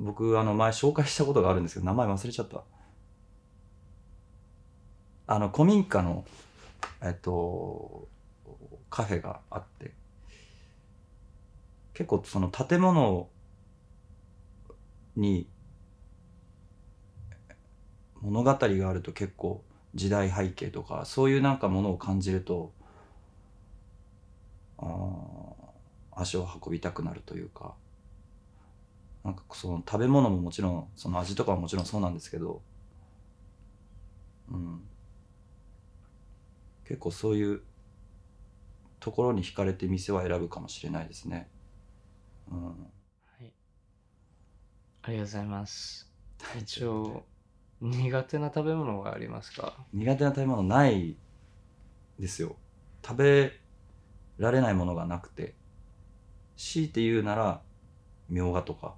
僕、あの、前紹介したことがあるんですけど、名前忘れちゃった。あの、古民家の、えっと、カフェがあって、結構その建物に物語があると結構時代背景とかそういうなんかものを感じるとあ足を運びたくなるというかなんかその食べ物ももちろんその味とかはもちろんそうなんですけど、うん、結構そういうところに惹かれて店は選ぶかもしれないですね。うんはい、ありがとうございます。一応苦手な食べ物はありますか苦手な食べ物ないですよ。食べられないものがなくて強いて言うならみょうがとか